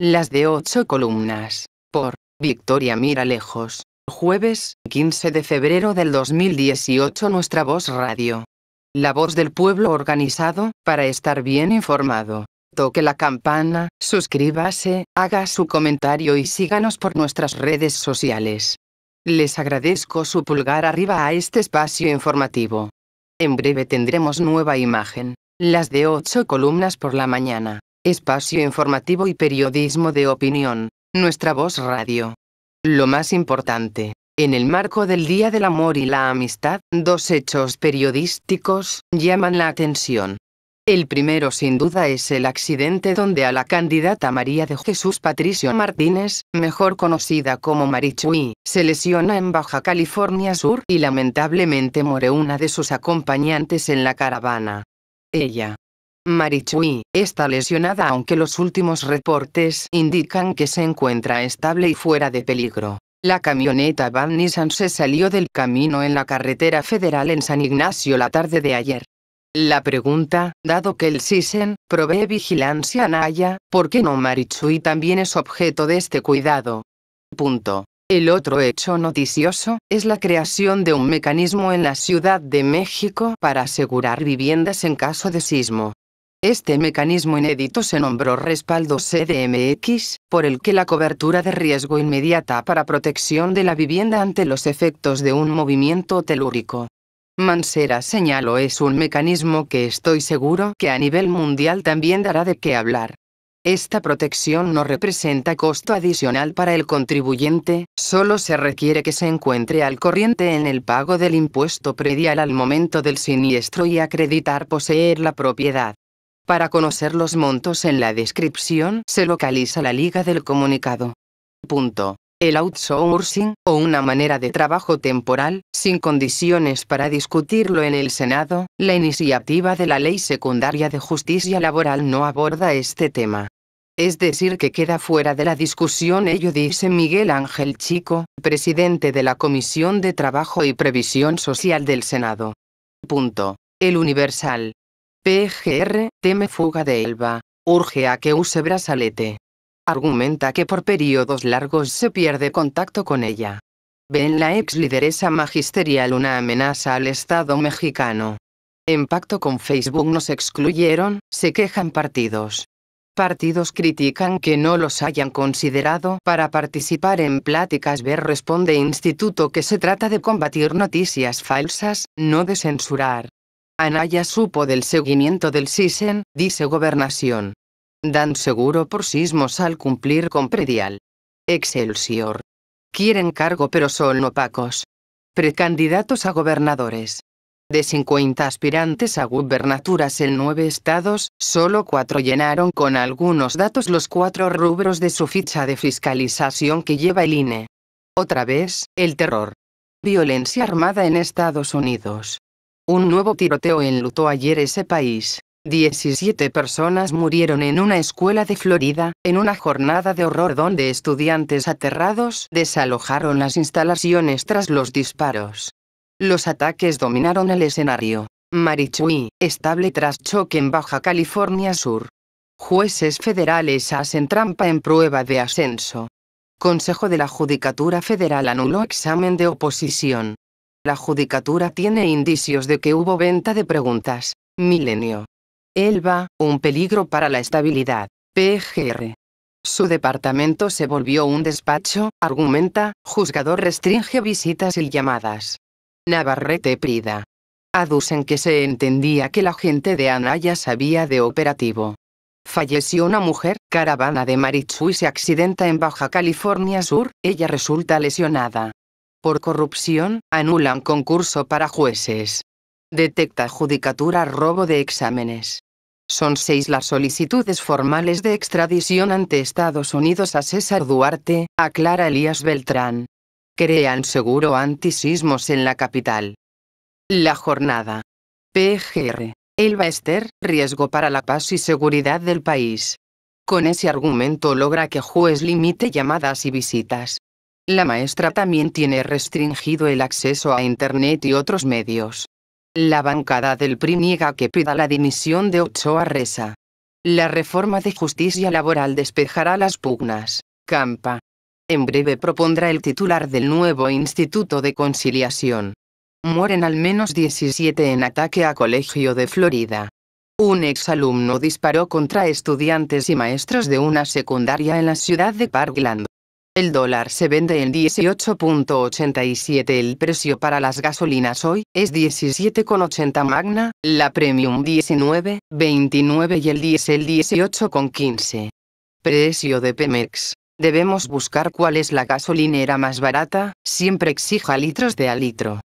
Las de ocho columnas. Por Victoria Mira Lejos. Jueves, 15 de febrero del 2018 Nuestra Voz Radio. La voz del pueblo organizado, para estar bien informado. Toque la campana, suscríbase, haga su comentario y síganos por nuestras redes sociales. Les agradezco su pulgar arriba a este espacio informativo. En breve tendremos nueva imagen. Las de ocho columnas por la mañana espacio informativo y periodismo de opinión, nuestra voz radio. Lo más importante, en el marco del Día del Amor y la Amistad, dos hechos periodísticos llaman la atención. El primero sin duda es el accidente donde a la candidata María de Jesús Patricio Martínez, mejor conocida como Marichui, se lesiona en Baja California Sur y lamentablemente muere una de sus acompañantes en la caravana. Ella, Marichui está lesionada aunque los últimos reportes indican que se encuentra estable y fuera de peligro. La camioneta Van Nissan se salió del camino en la carretera federal en San Ignacio la tarde de ayer. La pregunta, dado que el SISEN provee vigilancia a Naya, ¿por qué no Marichui también es objeto de este cuidado? Punto. El otro hecho noticioso es la creación de un mecanismo en la Ciudad de México para asegurar viviendas en caso de sismo. Este mecanismo inédito se nombró respaldo CDMX, por el que la cobertura de riesgo inmediata para protección de la vivienda ante los efectos de un movimiento telúrico. Mansera señaló es un mecanismo que estoy seguro que a nivel mundial también dará de qué hablar. Esta protección no representa costo adicional para el contribuyente, solo se requiere que se encuentre al corriente en el pago del impuesto predial al momento del siniestro y acreditar poseer la propiedad. Para conocer los montos en la descripción se localiza la liga del comunicado. Punto. El outsourcing, o una manera de trabajo temporal, sin condiciones para discutirlo en el Senado, la iniciativa de la Ley Secundaria de Justicia Laboral no aborda este tema. Es decir, que queda fuera de la discusión, ello dice Miguel Ángel Chico, presidente de la Comisión de Trabajo y Previsión Social del Senado. Punto. El Universal, PGR, teme fuga de Elba. Urge a que use brazalete. Argumenta que por periodos largos se pierde contacto con ella. Ven la ex lideresa magisterial una amenaza al Estado mexicano. En pacto con Facebook nos excluyeron, se quejan partidos. Partidos critican que no los hayan considerado para participar en pláticas. Ver responde Instituto que se trata de combatir noticias falsas, no de censurar. Anaya supo del seguimiento del SISEN, dice Gobernación. Dan seguro por sismos al cumplir con predial. Excelsior. Quieren cargo pero son opacos. Precandidatos a gobernadores. De 50 aspirantes a gubernaturas en nueve estados, solo cuatro llenaron con algunos datos los cuatro rubros de su ficha de fiscalización que lleva el INE. Otra vez, el terror. Violencia armada en Estados Unidos. Un nuevo tiroteo enlutó ayer ese país. 17 personas murieron en una escuela de Florida, en una jornada de horror donde estudiantes aterrados desalojaron las instalaciones tras los disparos. Los ataques dominaron el escenario. Marichui, estable tras choque en Baja California Sur. Jueces federales hacen trampa en prueba de ascenso. Consejo de la Judicatura Federal anuló examen de oposición. La judicatura tiene indicios de que hubo venta de preguntas. Milenio. Elba, un peligro para la estabilidad. PGR. Su departamento se volvió un despacho, argumenta, juzgador restringe visitas y llamadas. Navarrete Prida. Aducen que se entendía que la gente de Anaya sabía de operativo. Falleció una mujer, caravana de y se accidenta en Baja California Sur, ella resulta lesionada por corrupción, anulan concurso para jueces. Detecta judicatura robo de exámenes. Son seis las solicitudes formales de extradición ante Estados Unidos a César Duarte, a Clara Elías Beltrán. Crean seguro antisismos en la capital. La jornada. PGR. Elba Ester, riesgo para la paz y seguridad del país. Con ese argumento logra que juez limite llamadas y visitas. La maestra también tiene restringido el acceso a Internet y otros medios. La bancada del PRI niega que pida la dimisión de Ochoa Reza. La reforma de justicia laboral despejará las pugnas. Campa. En breve propondrá el titular del nuevo Instituto de Conciliación. Mueren al menos 17 en ataque a colegio de Florida. Un exalumno disparó contra estudiantes y maestros de una secundaria en la ciudad de Parkland. El dólar se vende en 18.87 el precio para las gasolinas hoy es 17.80 Magna, la Premium 19.29 y el diésel 18.15. Precio de Pemex. Debemos buscar cuál es la gasolinera más barata, siempre exija litros de a litro.